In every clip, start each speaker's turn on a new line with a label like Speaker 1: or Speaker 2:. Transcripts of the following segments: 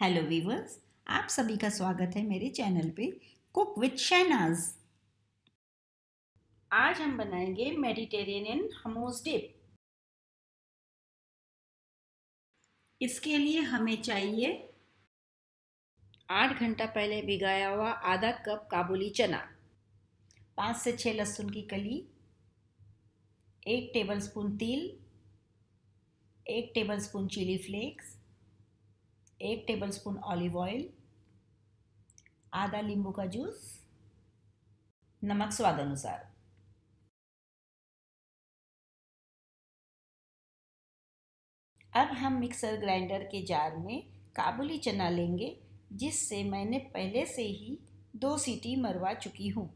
Speaker 1: hello viewers आप सभी का स्वागत है मेरे चैनल पे कुक विद शहनाज आज हम बनाएंगे मेडिटेरेनियन हमोज डिप इसके लिए हमें चाहिए आठ घंटा पहले भिगाया हुआ आधा कप काबुली चना पाँच से छः लहसुन की कली एक टेबलस्पून तिल एक टेबलस्पून चिली फ्लेक्स एक टेबलस्पून ऑलिव ऑयल आधा नींबू का जूस नमक स्वाद अनुसार अब हम मिक्सर ग्राइंडर के जार में काबुली चना लेंगे जिससे मैंने पहले से ही दो सीटी मरवा चुकी हूँ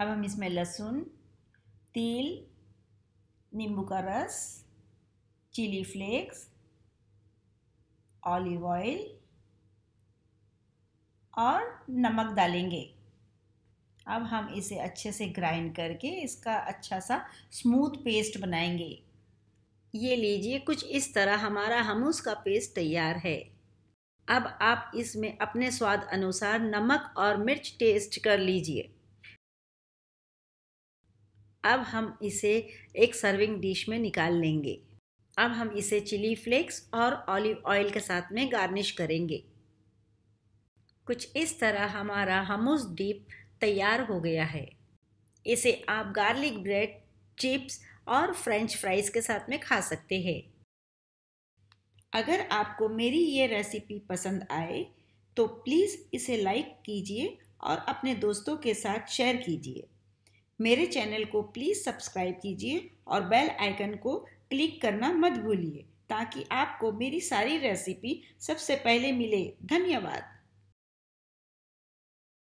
Speaker 1: अब हम इसमें लहसुन तिल नींबू का रस चिली फ्लेक्स ऑलिव ऑयल और नमक डालेंगे अब हम इसे अच्छे से ग्राइंड करके इसका अच्छा सा स्मूथ पेस्ट बनाएंगे ये लीजिए कुछ इस तरह हमारा हमूस का पेस्ट तैयार है अब आप इसमें अपने स्वाद अनुसार नमक और मिर्च टेस्ट कर लीजिए अब हम इसे एक सर्विंग डिश में निकाल लेंगे अब हम इसे चिली फ्लेक्स और ऑलिव ऑयल के साथ में गार्निश करेंगे कुछ इस तरह हमारा हमूस डीप तैयार हो गया है इसे आप गार्लिक ब्रेड चिप्स और फ्रेंच फ्राइज़ के साथ में खा सकते हैं अगर आपको मेरी ये रेसिपी पसंद आए तो प्लीज़ इसे लाइक कीजिए और अपने दोस्तों के साथ शेयर कीजिए मेरे चैनल को प्लीज़ सब्सक्राइब कीजिए और बेल आइकन को क्लिक करना मत भूलिए ताकि आपको मेरी सारी रेसिपी सबसे पहले मिले धन्यवाद